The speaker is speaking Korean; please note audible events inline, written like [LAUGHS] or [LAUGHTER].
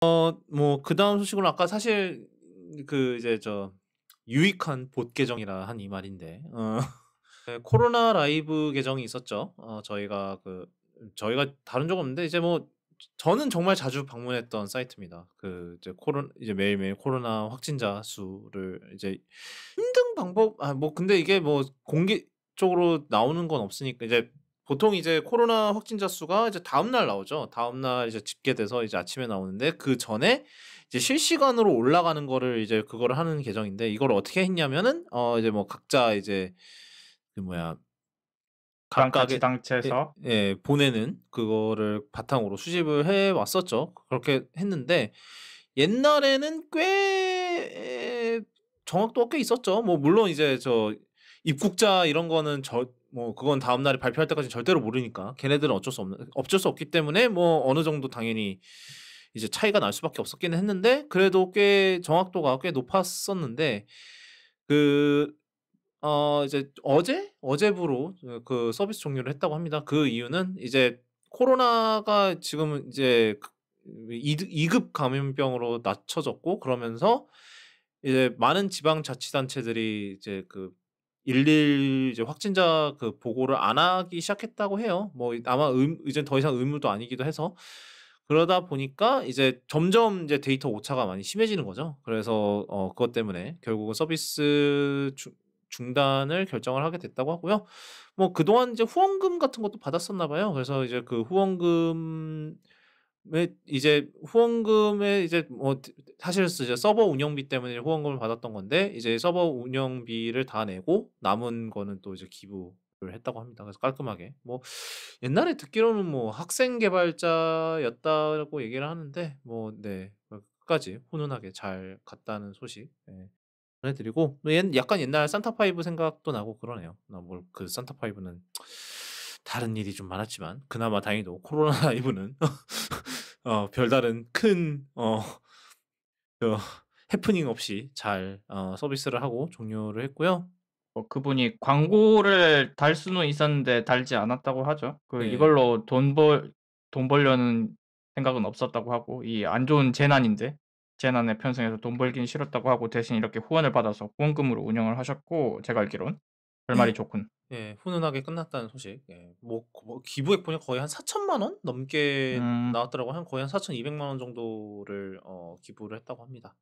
어, 뭐 그다음 소식으로 아까 사실 그 이제 저 유익한 봇 계정이라 한 이 말인데 어, 네, 코로나 라이브 계정이 있었죠. 어, 저희가 그 저희가 다른 적 없는데 이제 뭐 저는 정말 자주 방문했던 사이트입니다. 그 이제 코로 나 이제 매일매일 코로나 확진자 수를 이제 힘든 방법 아 뭐 근데 이게 뭐 공개 적으로 나오는 건 없으니까 이제 보통 이제 코로나 확진자 수가 이제 다음날 나오죠. 다음날 이제 집계돼서 이제 아침에 나오는데 그 전에 이제 실시간으로 올라가는 거를 이제 그걸 하는 계정인데 이걸 어떻게 했냐면은 어 이제 뭐 각자 이제 그 뭐야 각각 지단체에서 예, 예, 보내는 그거를 바탕으로 수집을 해 왔었죠. 그렇게 했는데 옛날에는 꽤 정확도가 꽤 있었죠. 뭐 물론 이제 저 입국자 이런 거는 저뭐 그건 다음 날에 발표할 때까지 절대로 모르니까 걔네들은 어쩔 수 없는 어쩔 수 없기 때문에 뭐 어느 정도 당연히 이제 차이가 날 수밖에 없었긴 했는데 그래도 꽤 정확도가 꽤 높았었는데 그 어 이제 어제 어제부로 그 서비스 종료를 했다고 합니다. 그 이유는 이제 코로나가 지금 이제 2, 그 2급 감염병으로 낮춰졌고 그러면서 이제 많은 지방 자치단체들이 이제 그 일일 확진자 그 보고를 안 하기 시작했다고 해요. 뭐 아마 의, 이제 더 이상 의무도 아니기도 해서 그러다 보니까 이제 점점 이제 데이터 오차가 많이 심해지는 거죠. 그래서 어 그것 때문에 결국은 서비스 주, 중단을 결정을 하게 됐다고 하고요. 뭐 그동안 이제 후원금 같은 것도 받았었나 봐요. 그래서 이제 그 후원금 이제 후원금에 이제 뭐 사실 이제 서버 운영비 때문에 후원금을 받았던 건데 이제 서버 운영비를 다 내고 남은 거는 또 이제 기부를 했다고 합니다. 그래서 깔끔하게 뭐 옛날에 듣기로는 뭐 학생 개발자였다고 얘기를 하는데 뭐네 뭐 끝까지 훈훈하게 잘 갔다는 소식 네. 전해드리고 뭐 약간 옛날 산타파이브 생각도 나고 그러네요. 나뭘그 산타파이브는 다른 일이 좀 많았지만 그나마 다행히도 코로나 [LAUGHS] 이브는 어, 별다른 큰 어, [LAUGHS] 그, 해프닝 없이 잘 어, 서비스를 하고 종료를 했고요. 어, 그분이 광고를 달 수는 있었는데 달지 않았다고 하죠. 그 네. 이걸로 돈 벌 돈 벌려는 생각은 없었다고 하고 이 안 좋은 재난인데 재난에 편성해서 돈벌긴 싫었다고 하고 대신 이렇게 후원을 받아서 후원금으로 운영을 하셨고 제가 알기론 결말이 예. 좋군. 예, 훈훈하게 끝났다는 소식. 예, 뭐, 뭐 기부액 보니 거의 한 4천만 원 넘게 음. 나왔더라고 요한 거의 한 4,200만 원 정도를 어, 기부를 했다고 합니다.